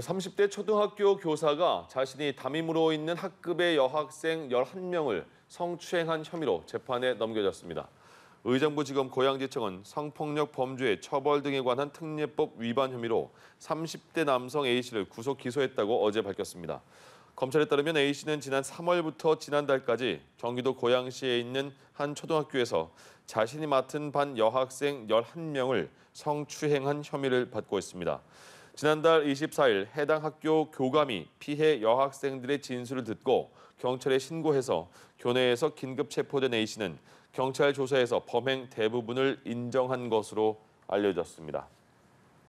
30대 초등학교 교사가 자신이 담임으로 있는 학급의 여학생 11명을 성추행한 혐의로 재판에 넘겨졌습니다. 의정부 지검 고양지청은 성폭력 범죄 처벌 등에 관한 특례법 위반 혐의로 30대 남성 A씨를 구속 기소했다고 어제 밝혔습니다. 검찰에 따르면 A씨는 지난 3월부터 지난달까지 경기도 고양시에 있는 한 초등학교에서 자신이 맡은 반 여학생 11명을 성추행한 혐의를 받고 있습니다. 지난달 24일 해당 학교 교감이 피해 여학생들의 진술을 듣고 경찰에 신고해서 교내에서 긴급 체포된 A씨는 경찰 조사에서 범행 대부분을 인정한 것으로 알려졌습니다.